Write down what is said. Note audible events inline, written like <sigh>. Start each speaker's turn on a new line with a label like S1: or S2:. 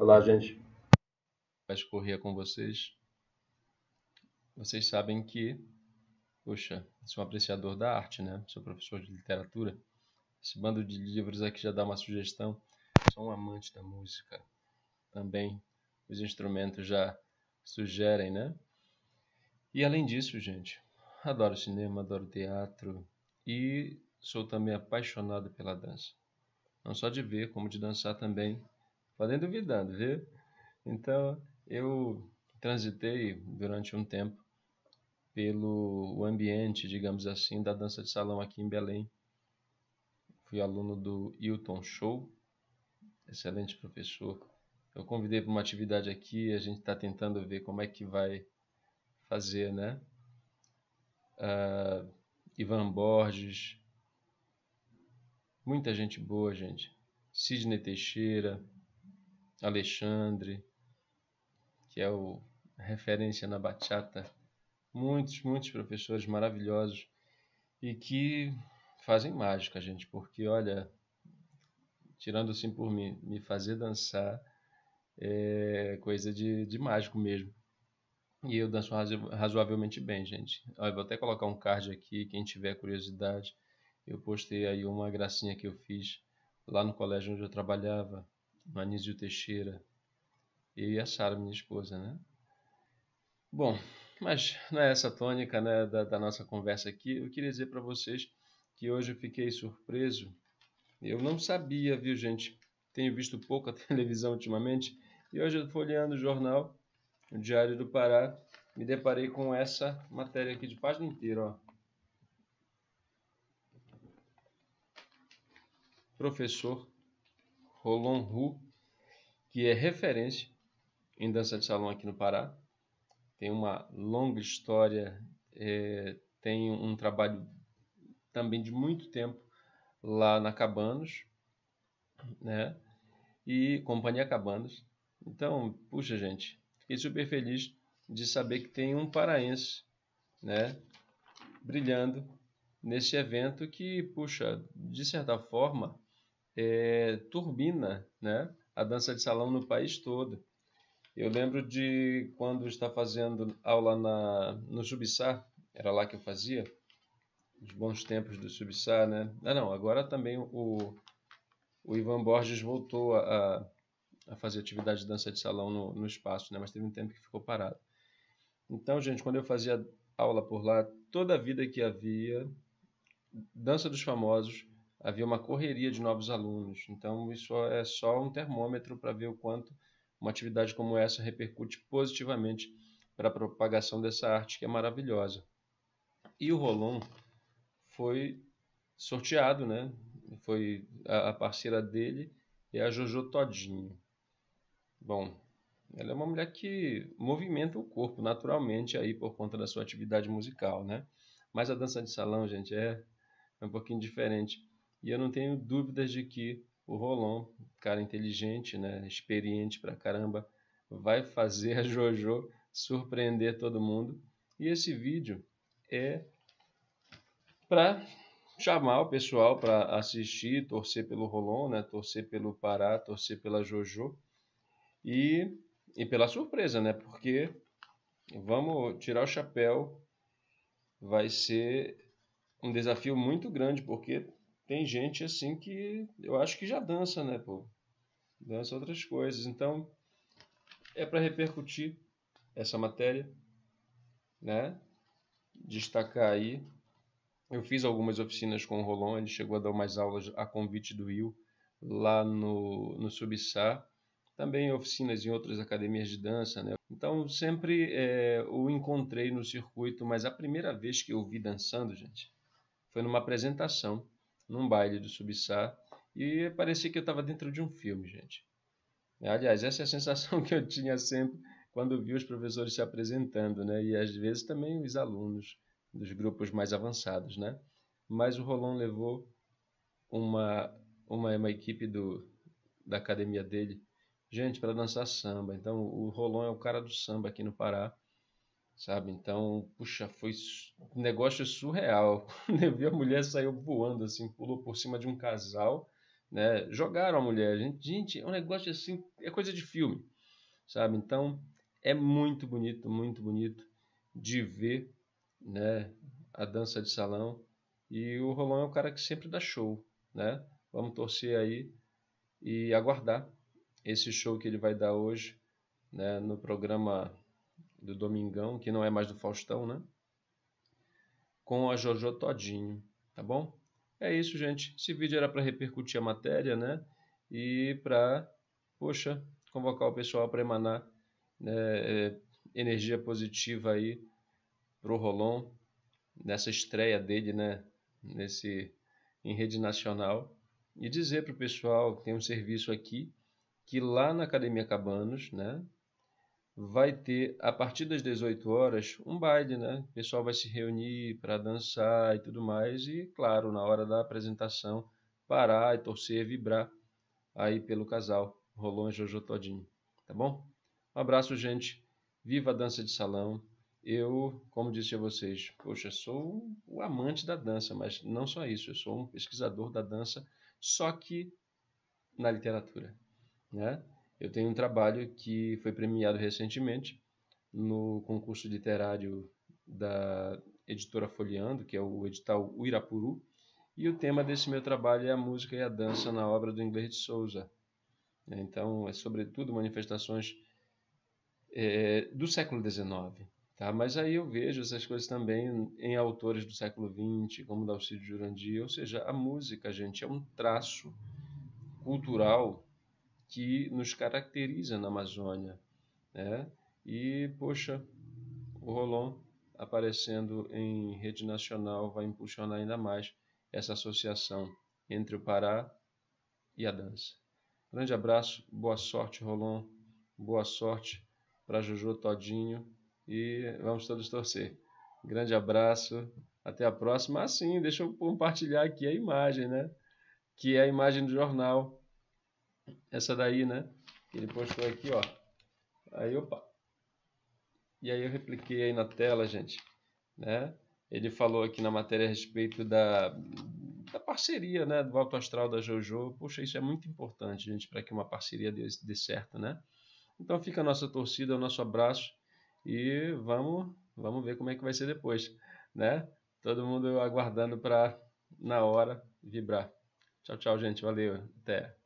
S1: Olá, gente. Vai escorrer com vocês. Vocês sabem que, poxa, sou um apreciador da arte, né? Sou professor de literatura. Esse bando de livros aqui já dá uma sugestão. Sou um amante da música. Também os instrumentos já sugerem, né? E além disso, gente, adoro cinema, adoro teatro e sou também apaixonado pela dança. Não só de ver, como de dançar também podem duvidando, viu? Então, eu transitei durante um tempo pelo ambiente, digamos assim, da dança de salão aqui em Belém. Fui aluno do Hilton Show, excelente professor. Eu convidei para uma atividade aqui, a gente está tentando ver como é que vai fazer, né? Uh, Ivan Borges, muita gente boa, gente. Sidney Teixeira, Alexandre, que é o referência na bachata. Muitos, muitos professores maravilhosos e que fazem mágica, gente, porque olha, tirando assim por mim, me fazer dançar é coisa de, de mágico mesmo. E eu danço razoavelmente bem, gente. Olha, vou até colocar um card aqui, quem tiver curiosidade. Eu postei aí uma gracinha que eu fiz lá no colégio onde eu trabalhava, no Anísio Teixeira, eu e a Sara, minha esposa, né? Bom, mas não é essa tônica né, da, da nossa conversa aqui. Eu queria dizer para vocês que hoje eu fiquei surpreso. Eu não sabia, viu, gente? Tenho visto pouco a <laughs> televisão ultimamente. E hoje, folheando o jornal, o Diário do Pará, me deparei com essa matéria aqui de página inteira. Ó. Professor Rolon Hu, que é referência em dança de salão aqui no Pará. Tem uma longa história, é, tem um trabalho também de muito tempo lá na Cabanos, né? E Companhia Cabanos. Então, puxa, gente, fiquei super feliz de saber que tem um paraense, né? Brilhando nesse evento que, puxa, de certa forma, é, turbina né, a dança de salão no país todo. Eu lembro de quando estava fazendo aula na, no Subsá, era lá que eu fazia, os bons tempos do Subsá, né? Ah, não, agora também o, o Ivan Borges voltou a, a fazer atividade de dança de salão no, no espaço, né? Mas teve um tempo que ficou parado. Então, gente, quando eu fazia aula por lá, toda a vida que havia, dança dos famosos, havia uma correria de novos alunos. Então, isso é só um termômetro para ver o quanto uma atividade como essa repercute positivamente para a propagação dessa arte que é maravilhosa. E o Rolon foi sorteado, né? Foi a, parceira dele é a Jojo Todinho. Bom, ela é uma mulher que movimenta o corpo naturalmente aí por conta da sua atividade musical, né? Mas a dança de salão, gente, é, é um pouquinho diferente. E eu não tenho dúvidas de que o Rolon, cara inteligente, né, experiente pra caramba, vai fazer a JoJo surpreender todo mundo. E esse vídeo é para chamar o pessoal para assistir, torcer pelo Rolon, né, torcer pelo Pará, torcer pela JoJo e, e pela surpresa, né? Porque vamos tirar o chapéu, vai ser um desafio muito grande, porque tem gente assim que eu acho que já dança, né, pô? Dança outras coisas. Então, é para repercutir essa matéria, né? Destacar aí. Eu fiz algumas oficinas com o Rolon, ele chegou a dar umas aulas a convite do Will lá no, no Também oficinas em outras academias de dança, né? Então, sempre é, o encontrei no circuito, mas a primeira vez que eu vi dançando, gente, foi numa apresentação num baile do Subsá e parecia que eu estava dentro de um filme, gente. Aliás, essa é a sensação <laughs> que eu tinha sempre quando vi os professores se apresentando, né? E às vezes também os alunos dos grupos mais avançados, né? Mas o Rolon levou uma uma, uma equipe do, da academia dele, gente, para dançar samba. Então o Rolon é o cara do samba aqui no Pará sabe? Então, puxa, foi um negócio surreal. Quando <laughs> eu vi a mulher saiu voando assim, pulou por cima de um casal, né? Jogaram a mulher. Gente, gente, é um negócio assim, é coisa de filme, sabe? Então, é muito bonito, muito bonito de ver, né, a dança de salão. E o Rolão é o cara que sempre dá show, né? Vamos torcer aí e aguardar esse show que ele vai dar hoje, né, no programa do Domingão, que não é mais do Faustão, né? Com a Jojo Todinho, tá bom? É isso, gente. Esse vídeo era para repercutir a matéria, né? E para, poxa, convocar o pessoal para emanar né, é, energia positiva aí pro Rolon nessa estreia dele, né? Nesse em rede nacional e dizer para o pessoal tem um serviço aqui que lá na Academia Cabanos, né? vai ter, a partir das 18 horas, um baile, né? O pessoal vai se reunir para dançar e tudo mais, e, claro, na hora da apresentação, parar e torcer, vibrar aí pelo casal Rolon e Jojo Todinho, tá bom? Um abraço, gente. Viva a dança de salão. Eu, como disse a vocês, poxa, sou o amante da dança, mas não só isso, eu sou um pesquisador da dança, só que na literatura, né? Eu tenho um trabalho que foi premiado recentemente no concurso literário da editora Folheando, que é o edital Uirapuru, e o tema desse meu trabalho é a música e a dança na obra do inglês de Souza. Né? Então, é sobretudo manifestações é, do século XIX. Tá? Mas aí eu vejo essas coisas também em autores do século XX, como Dalcídio Jurandir, ou seja, a música, gente, é um traço cultural que nos caracteriza na Amazônia. Né? E, poxa, o Rolon aparecendo em rede nacional vai impulsionar ainda mais essa associação entre o Pará e a dança. Grande abraço, boa sorte, Rolon, boa sorte para Jojo Todinho e vamos todos torcer. Grande abraço, até a próxima. Ah, sim, deixa eu compartilhar aqui a imagem, né? Que é a imagem do jornal essa daí, né? Que ele postou aqui, ó. Aí, opa. E aí eu repliquei aí na tela, gente, né? Ele falou aqui na matéria a respeito da, da parceria, né, do Alto Astral da JoJo. Poxa, isso é muito importante, gente, para que uma parceria dê, dê certo, né? Então fica a nossa torcida, o nosso abraço e vamos, vamos ver como é que vai ser depois, né? Todo mundo aguardando para na hora vibrar. Tchau, tchau, gente. Valeu. Até.